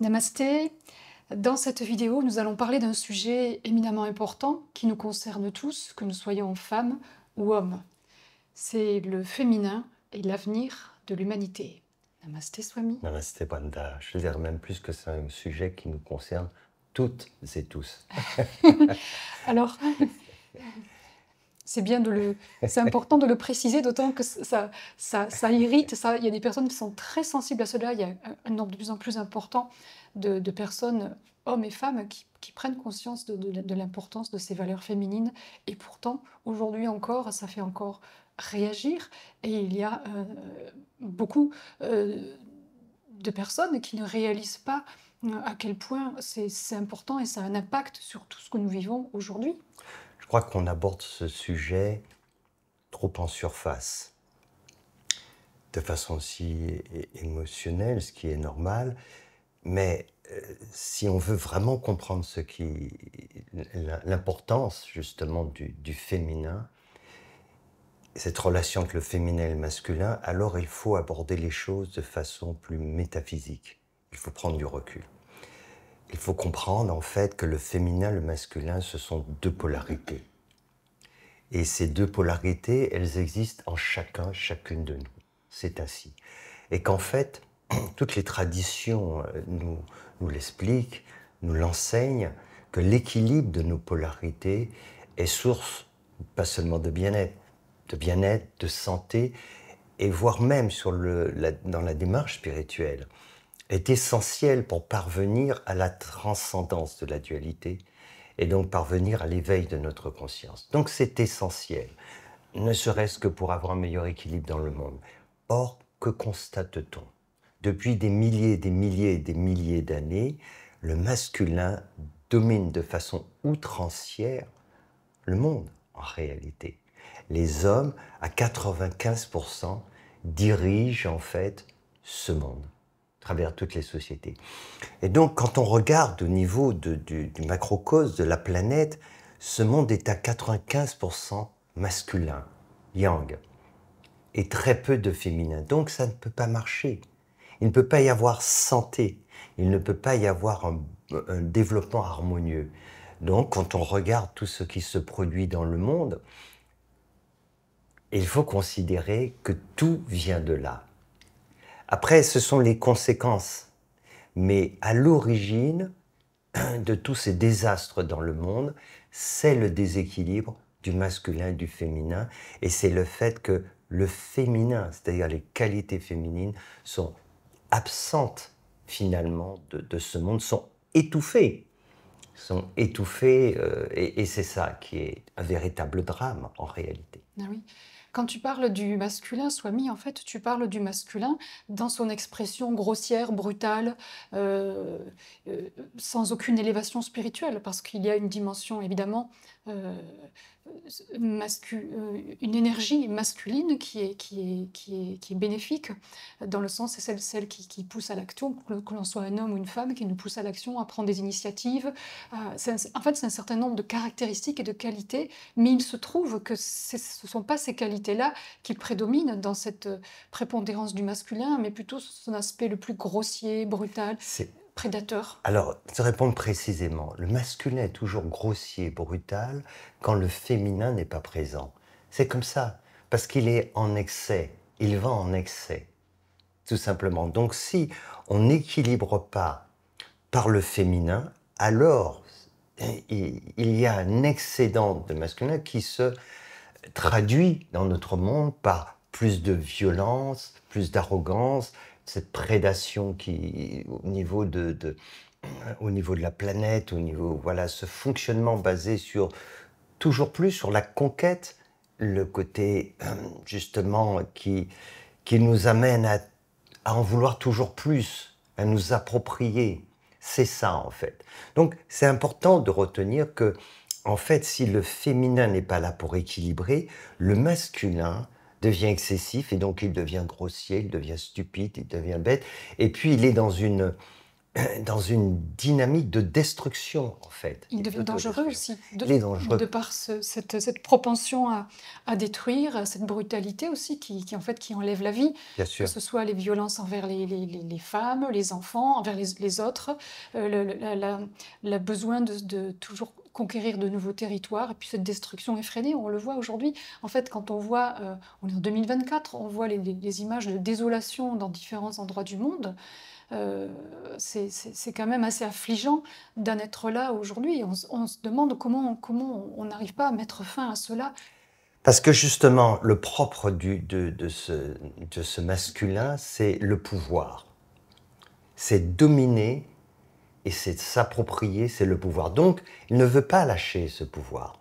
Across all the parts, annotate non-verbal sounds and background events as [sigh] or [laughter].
Namasté. Dans cette vidéo, nous allons parler d'un sujet éminemment important qui nous concerne tous, que nous soyons femmes ou hommes. C'est le féminin et l'avenir de l'humanité. Namasté Swami. Namasté Panda. Je dirais dire même plus que c'est un sujet qui nous concerne toutes et tous. [laughs] Alors, c'est bien de le, c'est important de le préciser, d'autant que ça, ça, ça irrite. Ça, il y a des personnes qui sont très sensibles à cela. Il y a un nombre de plus en plus important de, personnes, hommes et femmes, qui, prennent conscience de, l'importance de ces valeurs féminines. Et pourtant, aujourd'hui encore, ça fait encore réagir. Et il y a euh, beaucoup euh, de personnes qui ne réalisent pas euh, à quel point c'est important et ça a un impact sur tout ce que nous vivons aujourd'hui crois qu'on aborde ce sujet trop en surface, de façon aussi émotionnelle, ce qui est normal, mais euh, si on veut vraiment comprendre ce qui l'importance justement du, du féminin, cette relation entre le féminin et le masculin, alors il faut aborder les choses de façon plus métaphysique. Il faut prendre du recul. Il faut comprendre en fait que le féminin, le masculin, ce sont deux polarités. Et ces deux polarités, elles existent en chacun, chacune de nous. C'est ainsi. Et qu'en fait, [clears throat] toutes les traditions euh, nous, l'expliquent, nous l'enseignent, que l'équilibre de nos polarités est source pas seulement de bien-être, de bien-être, de santé, et voire même dans la démarche spirituelle, est essentiel pour parvenir à la transcendance de la dualité et donc parvenir à l'éveil de notre conscience. Donc c'est essentiel, ne serait-ce que pour avoir un meilleur équilibre dans le monde. Or, que constate-t-on Depuis des milliers, des milliers, des milliers d'années, le masculin domine de façon outrancière le monde en réalité. Les hommes, à 95%, dirigent en fait ce monde travers toutes les sociétés. Et donc, quand on regarde au niveau du, du, macrocosme de la planète, ce monde est à 95% masculin, yang, et très peu de féminin. Donc, ça ne peut pas marcher. Il ne peut pas y avoir santé. Il ne peut pas y avoir un développement harmonieux. Donc, quand on regarde tout ce qui se produit dans le monde, il faut considérer que tout vient de là. Après, ce sont les conséquences. Mais à l'origine de tous ces désastres dans le monde, c'est le déséquilibre du masculin et du féminin, et c'est le fait que le féminin, c'est-à-dire les qualités féminines, sont absentes finalement de, ce monde, sont étouffées, sont étouffées, euh, et, c'est ça qui est un véritable drame en réalité. Ah oui. Quand tu parles du masculin, mis en fait, tu parles du masculin dans son expression grossière, brutale, euh, euh, sans aucune élévation spirituelle, parce qu'il y a une dimension évidemment euh, euh, euh, une énergie masculine qui est, qui, est, qui, est, qui est bénéfique, dans le sens, c'est celle, celle qui, qui, pousse à l'action, que l'on soit un homme ou une femme, qui nous pousse à l'action, à prendre des initiatives. en fait, c'est un certain nombre de caractéristiques et de qualités, mais il se trouve que ce ne sont pas ces qualités-là qui prédominent dans cette prépondérance du masculin, mais plutôt son aspect le plus grossier, brutal. Alors, se répondre précisément, le masculin est toujours grossier, brutal, quand le féminin n'est pas présent. C'est comme ça, parce qu'il est en excès, il va en excès, tout simplement. Donc si on n'équilibre pas par le féminin, alors eh, il y a un excédent de masculin qui se traduit dans notre monde par plus de violence, plus d'arrogance, cette prédation qui, au niveau de, euh, au niveau de la planète, au niveau, voilà, ce fonctionnement basé sur toujours plus sur la conquête, le côté euh, justement qui, nous amène à en vouloir toujours plus, à nous approprier. C'est ça en fait. Donc c'est important de retenir que en fait, si le féminin n'est pas là pour équilibrer, le masculin devient excessif et donc il devient grossier, il devient stupide, il devient bête. Et puis il est dans une, [clears throat] dans une dynamique de destruction, en fait. Il devient dangereux aussi. De, il De par cette, propension à, détruire, cette brutalité aussi qui, en fait, qui enlève la vie. Que ce soit les violences envers les, femmes, les enfants, envers les, autres, euh, le besoin de, de toujours conquérir de nouveaux territoires, et puis cette destruction effrénée, on le voit aujourd'hui. En fait, quand on voit, euh, on est en 2024, on voit les, images de désolation dans différents endroits du monde, euh, c'est quand même assez affligeant d'en être là aujourd'hui. On, on, se demande comment, comment on n'arrive pas à mettre fin à cela. Parce que justement, le propre du, de, ce, de ce masculin, c'est le pouvoir. C'est dominer et c'est s'approprier, c'est le pouvoir. Donc, il ne veut pas lâcher ce pouvoir.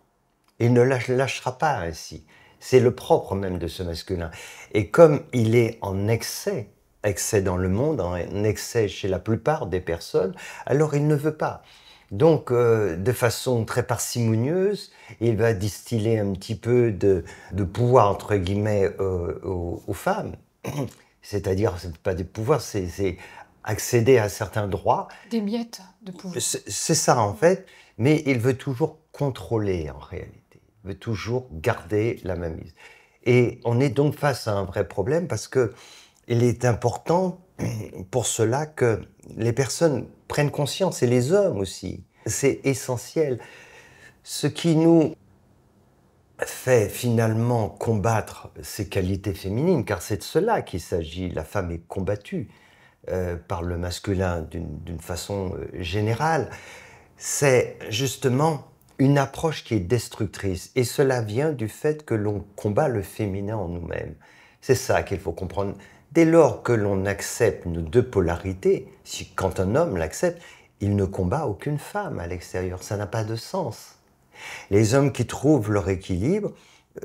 Il ne lâchera pas ainsi. C'est le propre même de ce masculin. Et comme il est en excès, excès dans le monde, en excès chez la plupart des personnes, alors il ne veut pas. Donc, euh, de façon très parcimonieuse, il va distiller un petit peu de, pouvoir, entre guillemets, euh, aux, femmes. [clears throat] C'est-à-dire, ce n'est pas des pouvoir, c'est accéder à certains droits. Des miettes de pouvoir. C'est ça en fait, mais il veut toujours contrôler en réalité, il veut toujours garder la mainmise. Et on est donc face à un vrai problème parce que il est important [clears throat] pour cela que les personnes prennent conscience et les hommes aussi. C'est essentiel. Ce qui nous fait finalement combattre ces qualités féminines, car c'est de cela qu'il s'agit, la femme est combattue, euh, par le masculin d'une façon euh, générale, c'est justement une approche qui est destructrice. Et cela vient du fait que l'on combat le féminin en nous-mêmes. C'est ça qu'il faut comprendre. Dès lors que l'on accepte nos deux polarités, si, quand un homme l'accepte, il ne combat aucune femme à l'extérieur. Ça n'a pas de sens. Les hommes qui trouvent leur équilibre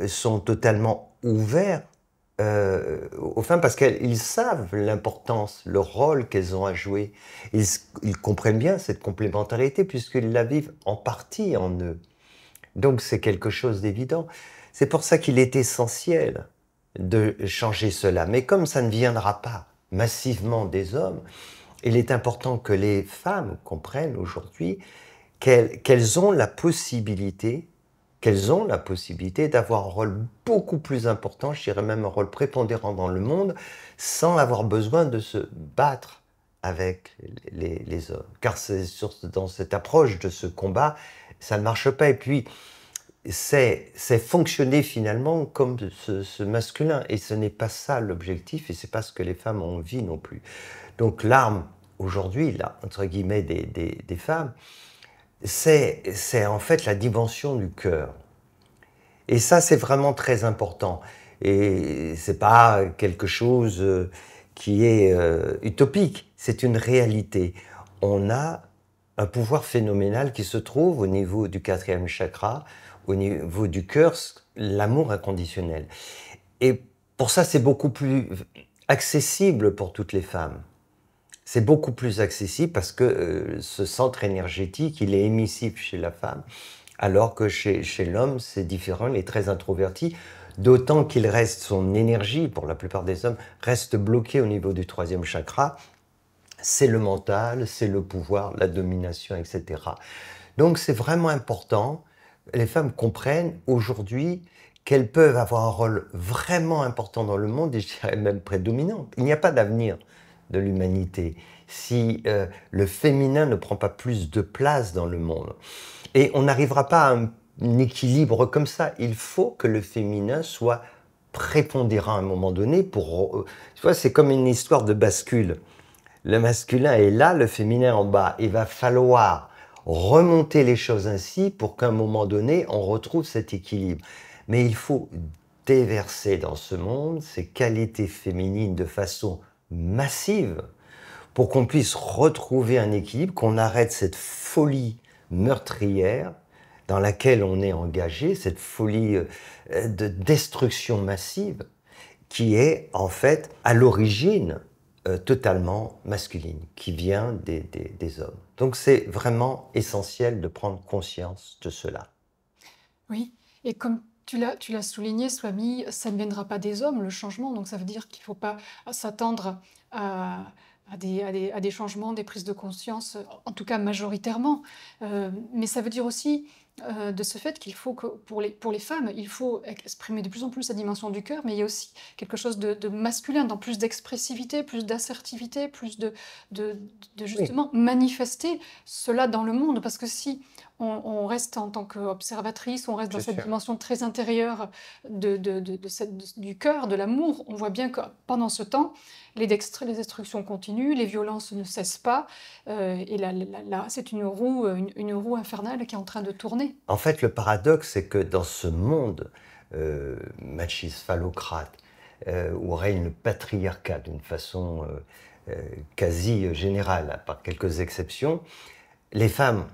euh, sont totalement ouverts euh, parce qu'ils savent l'importance, le rôle qu'elles ont à jouer. Ils, comprennent bien cette complémentarité puisqu'ils la vivent en partie en eux. Donc c'est quelque chose d'évident. C'est pour ça qu'il est essentiel de changer cela. Mais comme ça ne viendra pas massivement des hommes, il est important que les femmes comprennent aujourd'hui qu'elles ont la possibilité qu'elles ont la possibilité d'avoir un rôle beaucoup plus important, je dirais même un rôle prépondérant dans le monde, sans avoir besoin de se battre avec les, hommes. Car c'est dans cette approche de ce combat, ça ne marche pas. Et puis, c'est fonctionner finalement comme ce, masculin. Et ce n'est pas ça l'objectif, et c'est pas ce que les femmes ont envie non plus. Donc l'arme, aujourd'hui, là, entre guillemets, des femmes, c'est en fait la dimension du cœur. Et ça, c'est vraiment très important. Et c'est pas quelque chose euh, qui est euh, utopique, c'est une réalité. On a un pouvoir phénoménal qui se trouve au niveau du quatrième chakra, au niveau du cœur, l'amour inconditionnel. Et pour ça, c'est beaucoup plus accessible pour toutes les femmes. C'est beaucoup plus accessible parce que euh, ce centre énergétique, il est émissif chez la femme, alors que chez, chez l'homme, c'est différent, il est très introverti, d'autant qu'il reste son énergie, pour la plupart des hommes, reste bloquée au niveau du troisième chakra. C'est le mental, c'est le pouvoir, la domination, etc. Donc c'est vraiment important. Les femmes comprennent aujourd'hui qu'elles peuvent avoir un rôle vraiment important dans le monde, et je dirais même prédominant. Il n'y a pas d'avenir de l'humanité, si euh, le féminin ne prend pas plus de place dans le monde. Et on n'arrivera pas à un, équilibre comme ça. Il faut que le féminin soit prépondérant à un moment donné pour... Euh, tu vois, c'est comme une histoire de bascule. Le masculin est là, le féminin en bas. Il va falloir remonter les choses ainsi pour qu'à un moment donné, on retrouve cet équilibre. Mais il faut déverser dans ce monde ces qualités féminines de façon massive pour qu'on puisse retrouver un équilibre, qu'on arrête cette folie meurtrière dans laquelle on est engagé, cette folie euh, de destruction massive qui est en fait à l'origine euh, totalement masculine, qui vient des hommes. Donc c'est vraiment essentiel de prendre conscience de cela. Oui, et comme tu l'as, souligné, Swami, ça ne viendra pas des hommes, le changement. Donc ça veut dire qu'il ne faut pas s'attendre à, des, changements, des prises de conscience, en tout cas majoritairement. Euh, mais ça veut dire aussi, euh, de ce fait, qu'il faut que pour les, femmes, il faut exprimer de plus en plus la dimension du cœur, mais il y a aussi quelque chose de, masculin, dans plus d'expressivité, plus d'assertivité, plus de, justement manifester cela dans le monde. Parce que si on, reste en tant qu'observatrice, on reste dans cette dimension très intérieure du cœur, de l'amour. On voit bien que pendant ce temps, les, destructions continuent, les violences ne cessent pas, euh, et là, c'est euh, une roue, infernale qui est en train de tourner. En fait, le paradoxe, c'est que dans ce monde euh, machiste, phallocrate, où euh, règne le patriarcat d'une façon quasi générale, par quelques exceptions, les femmes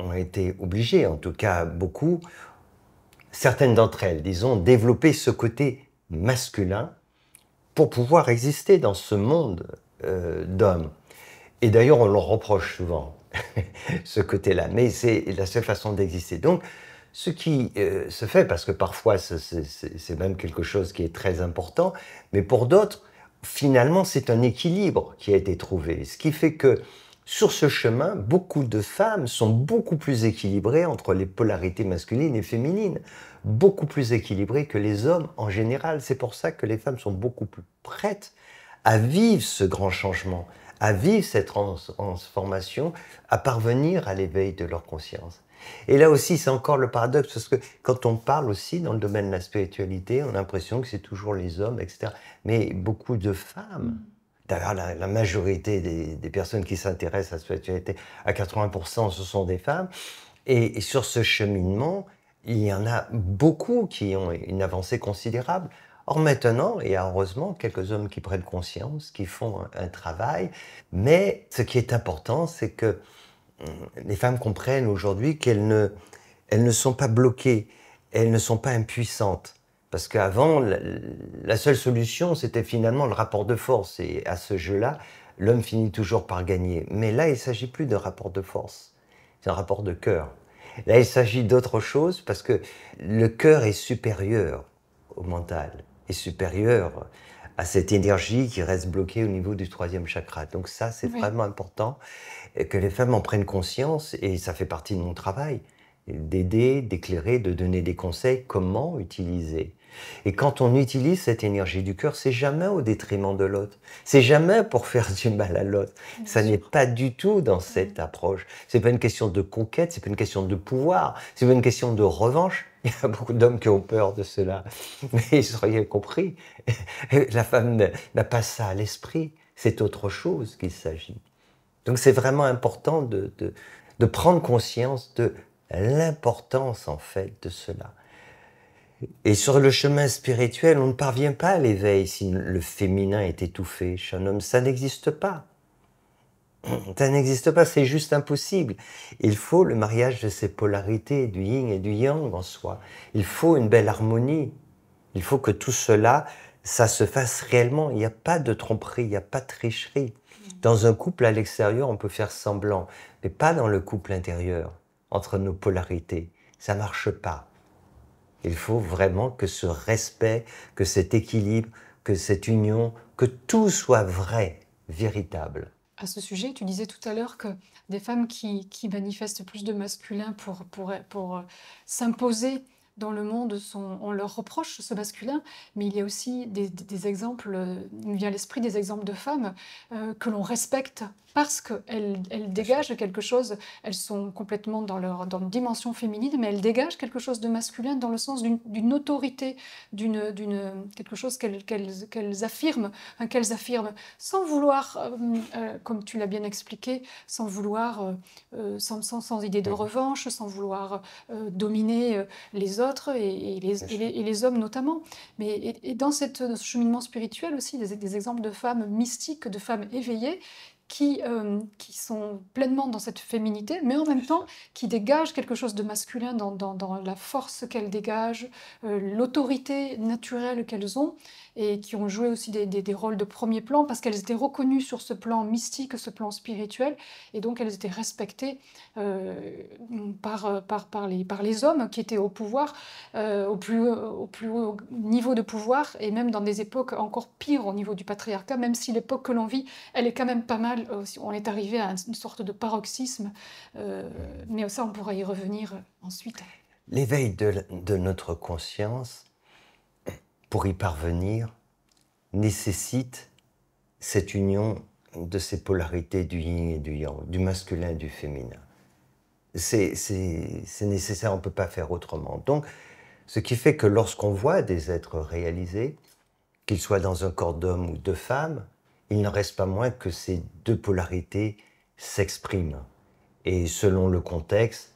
ont été obligées, en tout cas beaucoup, certaines d'entre elles, disons, développer ce côté masculin pour pouvoir exister dans ce monde euh, d'hommes. Et d'ailleurs, on leur reproche souvent [laughs] ce côté-là, mais c'est la seule façon d'exister. Donc, ce qui euh, se fait, parce que parfois c'est même quelque chose qui est très important, mais pour d'autres, finalement, c'est un équilibre qui a été trouvé. Ce qui fait que sur ce chemin, beaucoup de femmes sont beaucoup plus équilibrées entre les polarités masculines et féminines, beaucoup plus équilibrées que les hommes en général. C'est pour ça que les femmes sont beaucoup plus prêtes à vivre ce grand changement, à vivre cette transformation, à parvenir à l'éveil de leur conscience. Et là aussi, c'est encore le paradoxe, parce que quand on parle aussi dans le domaine de la spiritualité, on a l'impression que c'est toujours les hommes, etc. Mais beaucoup de femmes mm. D'ailleurs, la, majorité des, personnes qui s'intéressent à la spiritualité, à 80%, ce sont des femmes. Et, sur ce cheminement, il y en a beaucoup qui ont une avancée considérable. Or maintenant, il y a heureusement, quelques hommes qui prennent conscience, qui font un, travail. Mais ce qui est important, c'est que hum, les femmes comprennent aujourd'hui qu'elles ne sont pas bloquées, elles ne sont pas impuissantes. Parce qu'avant, la seule solution, c'était finalement le rapport de force. Et à ce jeu-là, l'homme finit toujours par gagner. Mais là, il ne s'agit plus d'un rapport de force, c'est un rapport de cœur. Là, il s'agit d'autre chose parce que le cœur est supérieur au mental, est supérieur à cette énergie qui reste bloquée au niveau du troisième chakra. Donc ça, c'est vraiment important que les femmes en prennent conscience et ça fait partie de mon travail d'aider, d'éclairer, de donner des conseils comment utiliser et quand on utilise cette énergie du cœur, c'est jamais au détriment de l'autre. C'est jamais pour faire du mal à l'autre. Ça n'est pas du tout dans cette approche. C'est pas une question de conquête, c'est pas une question de pouvoir, c'est pas une question de revanche. [laughs] Il y a beaucoup d'hommes qui ont peur de cela. [laughs] Mais ils auraient compris. [laughs] La femme n'a pas ça à l'esprit. C'est autre chose qu'il s'agit. Donc c'est vraiment important de, de prendre conscience de l'importance en fait de cela. Et sur le chemin spirituel, on ne parvient pas à l'éveil si le féminin est étouffé chez un homme. Ça n'existe pas. [clears throat] Ça n'existe pas, c'est juste impossible. Il faut le mariage de ces polarités, du yin et du yang en soi. Il faut une belle harmonie. Il faut que tout cela, ça se fasse réellement. Il n'y a pas de tromperie, il n'y a pas de tricherie. Dans un couple à l'extérieur, on peut faire semblant, mais pas dans le couple intérieur, entre nos polarités. Ça marche pas. Il faut vraiment que ce respect, que cet équilibre, que cette union, que tout soit vrai, véritable. À ce sujet, tu disais tout à l'heure que des femmes qui, manifestent plus de masculin pour, pour, euh, s'imposer dans le monde, on leur reproche ce masculin, mais il y a aussi des, exemples, euh, il me vient l'esprit des exemples de femmes euh, que l'on respecte parce qu'elles dégagent quelque chose, elles sont complètement dans leur dans une dimension féminine, mais elles dégagent quelque chose de masculin dans le sens d'une autorité, d'une quelque chose qu'elles affirment, hein, qu'elles affirment sans vouloir, euh, euh, comme tu l'as bien expliqué, sans vouloir, euh, sans, sans, idée de mmh. revanche, sans vouloir dominer les autres et, les, hommes notamment. Mais et, dans cette, ce cheminement spirituel aussi, des, des exemples de femmes mystiques, de femmes éveillées euh, qui, sont pleinement dans cette féminité, mais en même temps qui dégagent quelque chose de masculin dans, la force qu'elles dégagent, euh, l'autorité naturelle qu'elles ont et qui ont joué aussi des, des, rôles de premier plan parce qu'elles étaient reconnues sur ce plan mystique, ce plan spirituel, et donc elles étaient respectées euh, par, euh, par, par, les, par les hommes qui étaient au pouvoir, euh, au, plus, au plus haut niveau de pouvoir, et même dans des époques encore pires au niveau du patriarcat, même si l'époque que l'on vit, elle est quand même pas mal, on est arrivé à une sorte de paroxysme, mais ça on pourra y revenir ensuite. L'éveil de, de notre conscience pour y parvenir, nécessite cette union de ces polarités du yin et du yang, du masculin et du féminin. C'est nécessaire, on ne peut pas faire autrement. Donc, ce qui fait que lorsqu'on voit des êtres réalisés, qu'ils soient dans un corps d'homme ou de femme, il n'en reste pas moins que ces deux polarités s'expriment. Et selon le contexte,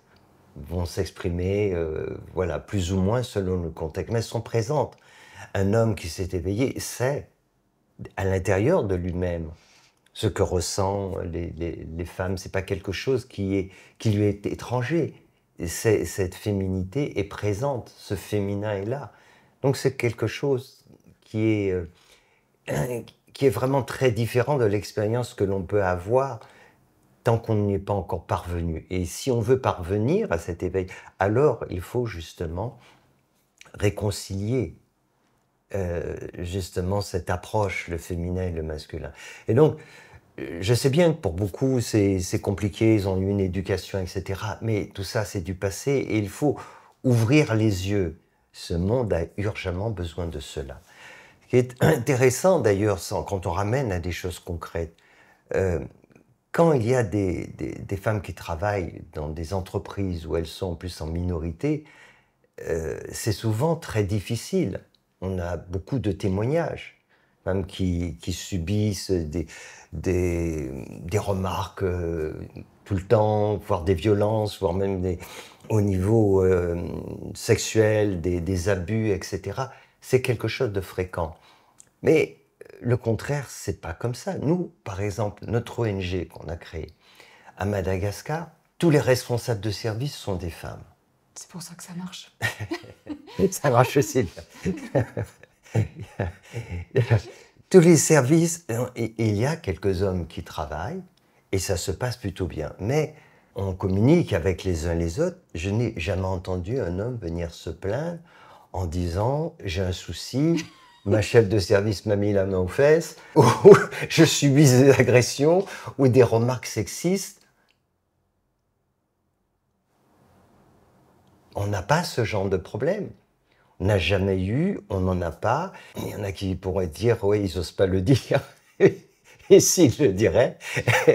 vont s'exprimer, euh, voilà, plus ou moins selon le contexte, mais elles sont présentes. Un homme qui s'est éveillé sait à l'intérieur de lui-même ce que ressent les, les, les femmes. C'est pas quelque chose qui, lui est étranger. cette féminité est présente, ce féminin est là. Donc c'est quelque chose qui est, euh, [clears throat] qui est vraiment très différent de l'expérience que l'on peut avoir tant qu'on n'y est pas encore parvenu. Et si on veut parvenir à cet éveil, alors il faut justement réconcilier euh, justement cette approche, le féminin et le masculin. Et donc, euh, je sais bien que pour beaucoup, c'est compliqué, ils ont eu une éducation, etc. Mais tout ça, c'est du passé et il faut ouvrir les yeux. Ce monde a urgemment besoin de cela. Ce qui est [clears throat] intéressant d'ailleurs, quand on ramène à des choses concrètes, euh, quand il y a des, femmes qui travaillent dans des entreprises où elles sont plus en minorité, c'est souvent très difficile on a beaucoup de témoignages, même qui, subissent des, des, remarques euh, tout le temps, voire des violences, voire même des, au niveau euh, sexuel, des, des abus, etc. C'est quelque chose de fréquent. Mais euh, le contraire, c'est pas comme ça. Nous, par exemple, notre ONG qu'on a créée à Madagascar, tous les responsables de service sont des femmes. C'est pour ça que ça marche. [laughs] ça marche aussi. [laughs] Tous les services, euh, il y a quelques hommes qui travaillent et ça se passe plutôt bien. Mais on communique avec les uns les autres. Je n'ai jamais entendu un homme venir se plaindre en disant j'ai un souci, [laughs] ma chef de service m'a mis la main aux fesses, ou je subis des agressions ou des remarques sexistes. On n'a pas ce genre de problème. On n'a jamais eu, on n'en a pas. Il y en a qui pourraient dire, oui, ils n'osent pas le dire. [laughs] Et s'ils le diraient, [laughs]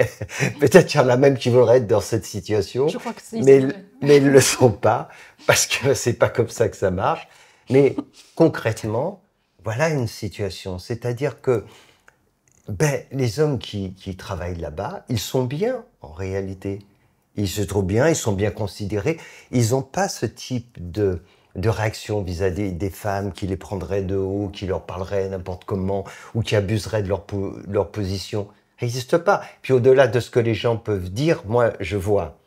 peut-être qu'il y en a même qui voudraient être dans cette situation, Je mais, mais ils ne le sont pas, parce que [laughs] c'est pas comme ça que ça marche. Mais concrètement, voilà une situation. C'est-à-dire que ben, les hommes qui travaillent là-bas, ils sont bien en réalité. Ils se trouvent bien, ils sont bien considérés. Ils n'ont pas ce type de, de réaction vis-à-vis des femmes qui les prendraient de haut, qui leur parleraient n'importe comment ou qui abuseraient de leur, leur position. Ça n'existe pas. Puis au-delà de ce que les gens peuvent dire, moi, je vois.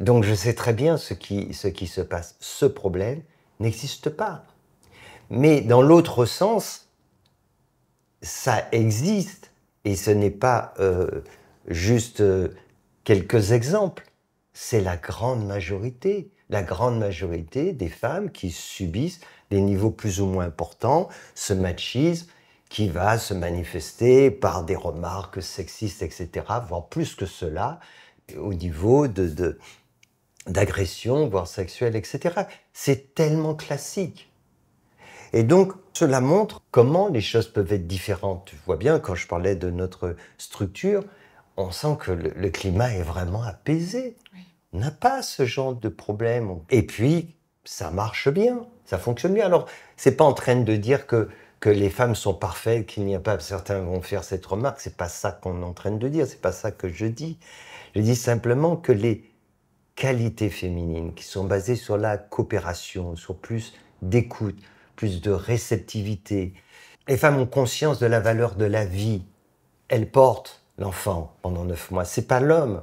Donc je sais très bien ce qui, ce qui se passe. Ce problème n'existe pas. Mais dans l'autre sens, ça existe et ce n'est pas euh, juste euh, quelques exemples c'est la grande majorité, la grande majorité des femmes qui subissent des niveaux plus ou moins importants, ce machisme qui va se manifester par des remarques sexistes, etc., voire plus que cela, au niveau de, d'agressions, voire sexuelles, etc. C'est tellement classique. Et donc, cela montre comment les choses peuvent être différentes. Tu vois bien, quand je parlais de notre structure, on sent que le, climat est vraiment apaisé. On n'a pas ce genre de problème. Et puis, ça marche bien, ça fonctionne bien. Alors, c'est pas en train de dire que, les femmes sont parfaites, qu'il n'y a pas certains vont faire cette remarque. C'est pas ça qu'on est en train de dire. C'est pas ça que je dis. Je dis simplement que les qualités féminines qui sont basées sur la coopération, sur plus d'écoute, plus de réceptivité. Les femmes ont conscience de la valeur de la vie. Elles portent l'enfant pendant neuf mois. C'est pas l'homme,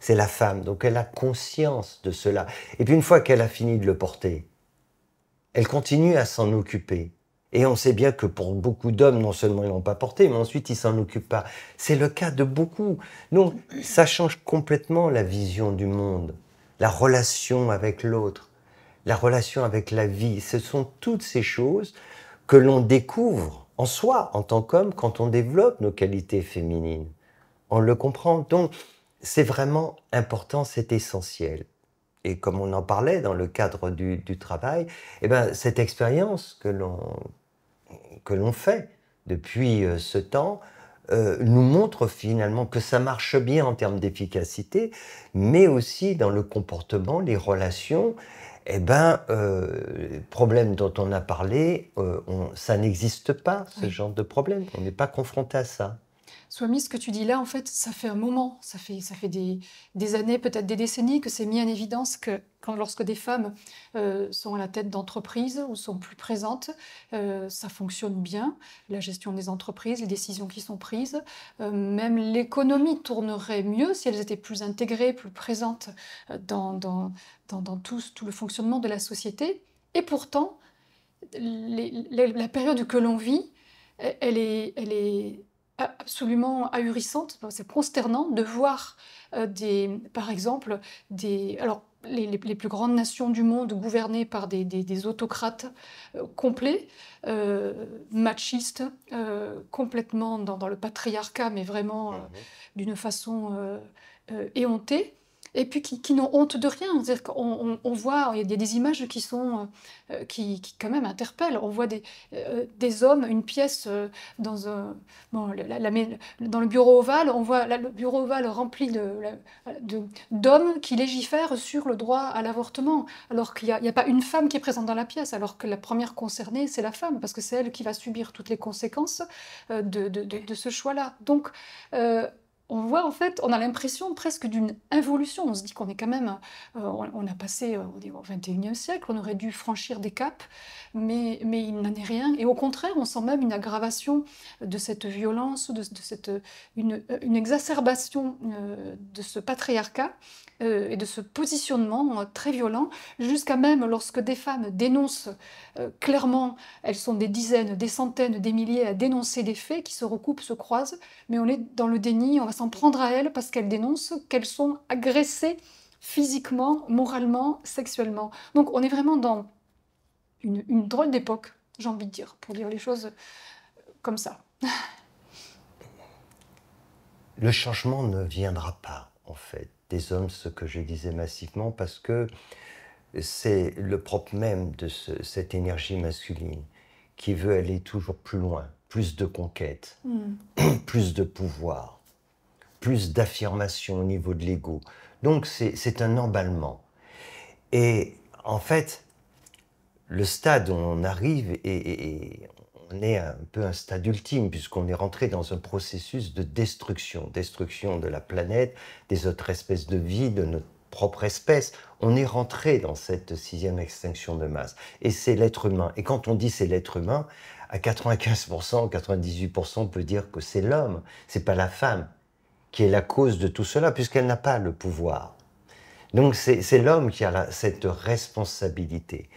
c'est la femme. Donc elle a conscience de cela. Et puis une fois qu'elle a fini de le porter, elle continue à s'en occuper. Et on sait bien que pour beaucoup d'hommes, non seulement ils l'ont pas porté, mais ensuite ils s'en occupent pas. C'est le cas de beaucoup. Donc ça change complètement la vision du monde, la relation avec l'autre, la relation avec la vie. Ce sont toutes ces choses que l'on découvre en soi, en tant qu'homme, quand on développe nos qualités féminines on le comprend. Donc, c'est vraiment important, c'est essentiel. Et comme on en parlait dans le cadre du, travail, eh ben, cette expérience que l'on fait depuis euh, ce temps euh, nous montre finalement que ça marche bien en termes d'efficacité, mais aussi dans le comportement, les relations. Eh ben, euh, problème dont on a parlé, ça n'existe pas, ce genre de problème. On n'est pas confronté à ça. Swami, ce que tu dis là, en fait, ça fait un moment, ça fait, ça fait des, années, peut-être des décennies, que c'est mis en évidence que quand, lorsque des femmes euh, sont à la tête d'entreprises ou sont plus présentes, euh, ça fonctionne bien. La gestion des entreprises, les décisions qui sont prises, euh, même l'économie tournerait mieux si elles étaient plus intégrées, plus présentes dans, dans, tout, tout le fonctionnement de la société. Et pourtant, la période que l'on vit, elle est, elle est absolument ahurissante, c'est consternant de voir euh, des, par exemple, alors les, plus grandes nations du monde gouvernées par des, autocrates euh, complets, euh, machistes, complètement dans, le patriarcat, mais vraiment mhm. d'une façon éhontée et puis qui, n'ont honte de rien. -dire on, voit, il y a des images qui sont, euh, qui, quand même interpellent. On voit des, euh, des hommes, une pièce euh, dans, un, bon, la, dans le bureau ovale, on voit le bureau ovale rempli d'hommes de, d'hommes qui légifèrent sur le droit à l'avortement, alors qu'il n'y a, a, pas une femme qui est présente dans la pièce, alors que la première concernée, c'est la femme, parce que c'est elle qui va subir toutes les conséquences de, de, de ce choix-là. Donc, on voit en fait, on a l'impression presque d'une involution. On se dit qu'on est quand même, euh, on, a passé euh, au 21e siècle, on aurait dû franchir des caps, mais, mais il n'en est rien. Et au contraire, on sent même une aggravation de cette violence, de, cette, une, exacerbation euh, de ce patriarcat euh, et de ce positionnement euh, très violent, jusqu'à même lorsque des femmes dénoncent euh, clairement, elles sont des dizaines, des centaines, des milliers à dénoncer des faits qui se recoupent, se croisent, mais on est dans le déni, on va s'en prendre à elles parce qu'elles dénoncent qu'elles sont agressées physiquement, moralement, sexuellement. Donc on est vraiment dans une, une drôle d'époque, j'ai envie de dire, pour dire les choses comme ça. Le changement ne viendra pas, en fait hommes, ce que je disais massivement, parce que c'est le propre même de cette énergie masculine qui veut aller toujours plus loin, plus de conquêtes, hmm. [clears throat] plus de pouvoir, plus d'affirmation au niveau de l'ego. Donc c'est un emballement. Et en fait, le stade où on arrive, et, et, est un peu un stade ultime puisqu'on est rentré dans un processus de destruction, destruction de la planète, des autres espèces de vie, de notre propre espèce. On est rentré dans cette sixième extinction de masse. Et c'est l'être humain. Et quand on dit c'est l'être humain, à 95%, 98%, on peut dire que c'est l'homme, c'est pas la femme qui est la cause de tout cela puisqu'elle n'a pas le pouvoir. Donc c'est l'homme qui a cette responsabilité.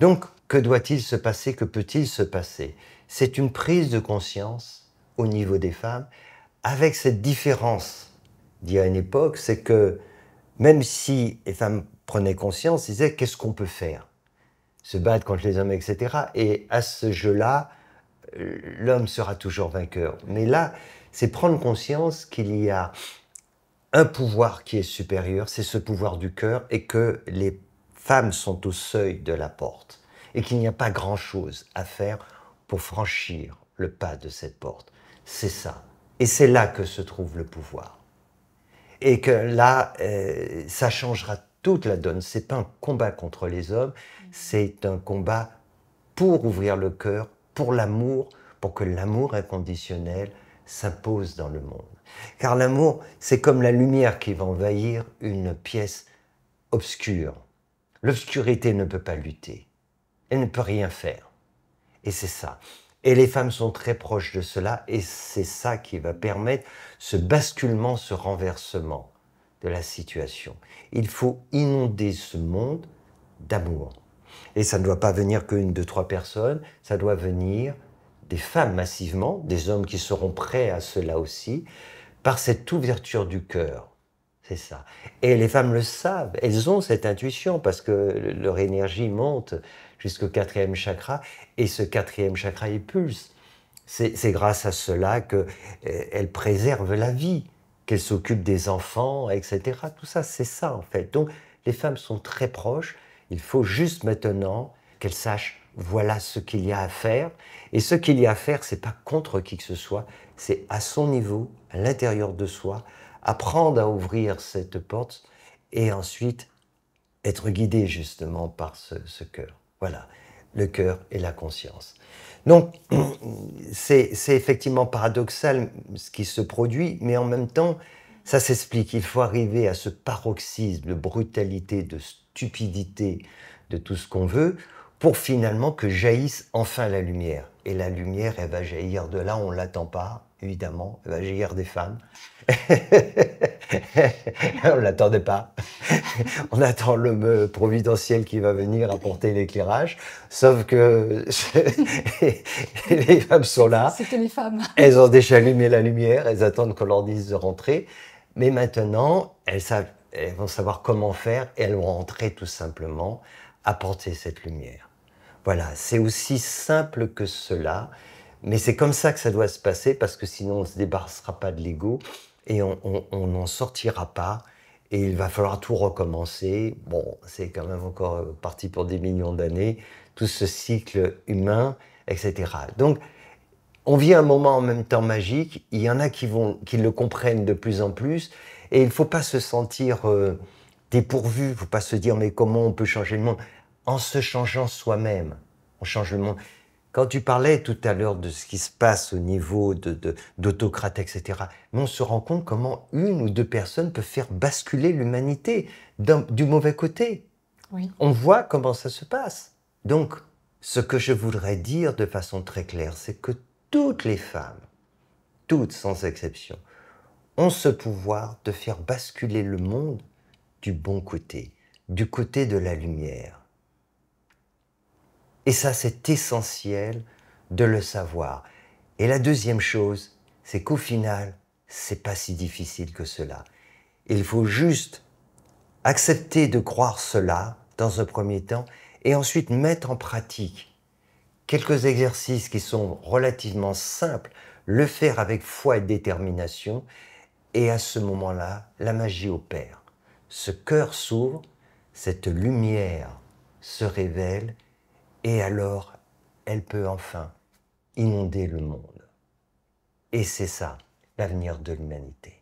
Donc que doit-il se passer Que peut-il se passer C'est une prise de conscience au niveau des femmes, avec cette différence d'il y a une époque, c'est que même si les femmes prenaient conscience, ils disaient qu'est-ce qu'on peut faire Se battre contre les hommes, etc. Et à ce jeu-là, l'homme sera toujours vainqueur. Mais là, c'est prendre conscience qu'il y a un pouvoir qui est supérieur, c'est ce pouvoir du cœur, et que les femmes sont au seuil de la porte et qu'il n'y a pas grand-chose à faire pour franchir le pas de cette porte. C'est ça. Et c'est là que se trouve le pouvoir. Et que là, euh, ça changera toute la donne. C'est pas un combat contre les hommes, c'est un combat pour ouvrir le cœur, pour l'amour, pour que l'amour inconditionnel s'impose dans le monde. Car l'amour, c'est comme la lumière qui va envahir une pièce obscure. L'obscurité ne peut pas lutter elle ne peut rien faire. Et c'est ça. Et les femmes sont très proches de cela, et c'est ça qui va permettre ce basculement, ce renversement de la situation. Il faut inonder ce monde d'amour. Et ça ne doit pas venir qu'une, deux, trois personnes, ça doit venir des femmes massivement, des hommes qui seront prêts à cela aussi, par cette ouverture du cœur. C'est ça. Et les femmes le savent, elles ont cette intuition parce que leur énergie monte jusqu'au quatrième chakra, et ce quatrième chakra, il pulse. C'est grâce à cela que euh, elle préserve la vie, qu'elle s'occupe des enfants, etc. Tout ça, c'est ça en fait. Donc les femmes sont très proches. Il faut juste maintenant qu'elles sachent voilà ce qu'il y a à faire. Et ce qu'il y a à faire, c'est pas contre qui que ce soit, c'est à son niveau, à l'intérieur de soi, apprendre à ouvrir cette porte et ensuite être guidé justement par ce, ce cœur. Voilà, le cœur et la conscience. Donc, [clears throat] c'est effectivement paradoxal ce qui se produit, mais en même temps, ça s'explique. Il faut arriver à ce paroxysme de brutalité, de stupidité, de tout ce qu'on veut, pour finalement que jaillisse enfin la lumière. Et la lumière, elle va jaillir de là, on ne l'attend pas, évidemment, j'ai guère des femmes. [laughs] on ne l'attendait pas. on attend l'homme providentiel qui va venir apporter l'éclairage. Sauf que [laughs] les femmes sont là. C'était les femmes. Elles ont déjà allumé la lumière, elles attendent qu'on leur dise de rentrer. Mais maintenant, elles, savent, elles vont savoir comment faire elles vont rentrer tout simplement, apporter cette lumière. Voilà, c'est aussi simple que cela. Mais c'est comme ça que ça doit se passer parce que sinon on ne se débarrassera pas de l'ego et on n'en sortira pas. Et il va falloir tout recommencer. Bon, c'est quand même encore euh, parti pour des millions d'années, tout ce cycle humain, etc. Donc, on vit un moment en même temps magique. Il y en a qui, vont, qui le comprennent de plus en plus. Et il ne faut pas se sentir euh, dépourvu. Il ne faut pas se dire, mais comment on peut changer le monde En se changeant soi-même, on change le monde. Quand tu parlais tout à l'heure de ce qui se passe au niveau d'autocrates, etc., mais on se rend compte comment une ou deux personnes peuvent faire basculer l'humanité du mauvais côté. On voit comment ça se passe. Donc, ce que je voudrais dire de façon très claire, c'est que toutes les femmes, toutes sans exception, ont ce pouvoir de faire basculer le monde du bon côté, du côté de la lumière. Et ça, c'est essentiel de le savoir. Et la deuxième chose, c'est qu'au final, c'est pas si difficile que cela. Il faut juste accepter de croire cela dans un premier temps et ensuite mettre en pratique quelques exercices qui sont relativement simples, le faire avec foi et détermination et à ce moment-là, la magie opère. Ce cœur s'ouvre, cette lumière se révèle et alors, elle peut enfin inonder le monde. Et c'est ça, l'avenir de l'humanité.